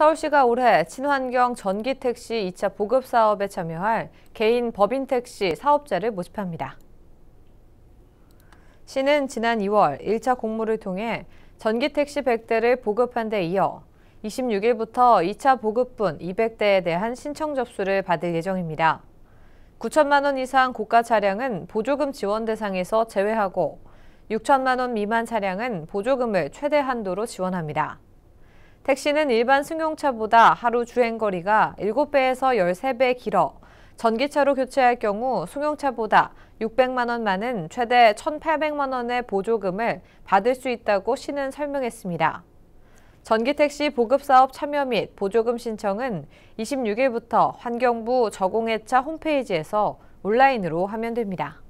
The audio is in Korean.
서울시가 올해 친환경 전기택시 2차 보급 사업에 참여할 개인 법인택시 사업자를 모집합니다. 시는 지난 2월 1차 공모를 통해 전기택시 100대를 보급한 데 이어 26일부터 2차 보급분 200대에 대한 신청 접수를 받을 예정입니다. 9천만 원 이상 고가 차량은 보조금 지원 대상에서 제외하고 6천만 원 미만 차량은 보조금을 최대 한도로 지원합니다. 택시는 일반 승용차보다 하루 주행거리가 7배에서 13배 길어 전기차로 교체할 경우 승용차보다 600만 원만은 최대 1,800만 원의 보조금을 받을 수 있다고 시는 설명했습니다. 전기택시 보급사업 참여 및 보조금 신청은 26일부터 환경부 저공해차 홈페이지에서 온라인으로 하면 됩니다.